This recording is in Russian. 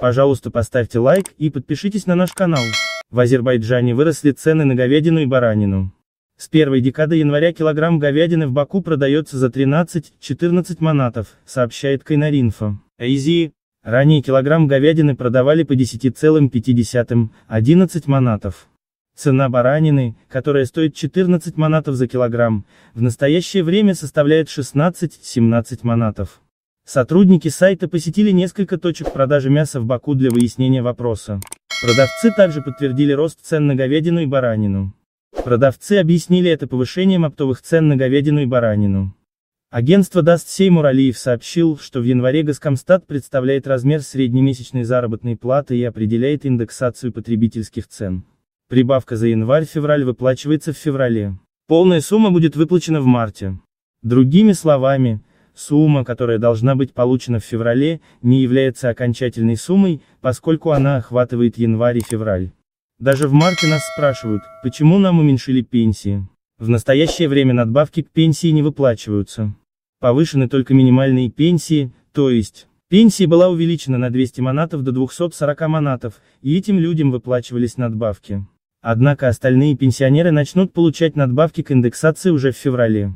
Пожалуйста, поставьте лайк и подпишитесь на наш канал. В Азербайджане выросли цены на говядину и баранину. С первой декады января килограмм говядины в Баку продается за 13-14 манатов, сообщает Кайнаринфо. Эйзи. Ранее килограмм говядины продавали по 10,5-11 манатов. Цена баранины, которая стоит 14 манатов за килограмм, в настоящее время составляет 16-17 манатов. Сотрудники сайта посетили несколько точек продажи мяса в Баку для выяснения вопроса. Продавцы также подтвердили рост цен на говядину и баранину. Продавцы объяснили это повышением оптовых цен на говядину и баранину. Агентство Даст Сеймур Алиев сообщил, что в январе Госкомстат представляет размер среднемесячной заработной платы и определяет индексацию потребительских цен. Прибавка за январь-февраль выплачивается в феврале. Полная сумма будет выплачена в марте. Другими словами, Сумма, которая должна быть получена в феврале, не является окончательной суммой, поскольку она охватывает январь и февраль. Даже в марте нас спрашивают, почему нам уменьшили пенсии. В настоящее время надбавки к пенсии не выплачиваются. Повышены только минимальные пенсии, то есть, пенсия была увеличена на 200 монатов до 240 монатов, и этим людям выплачивались надбавки. Однако остальные пенсионеры начнут получать надбавки к индексации уже в феврале.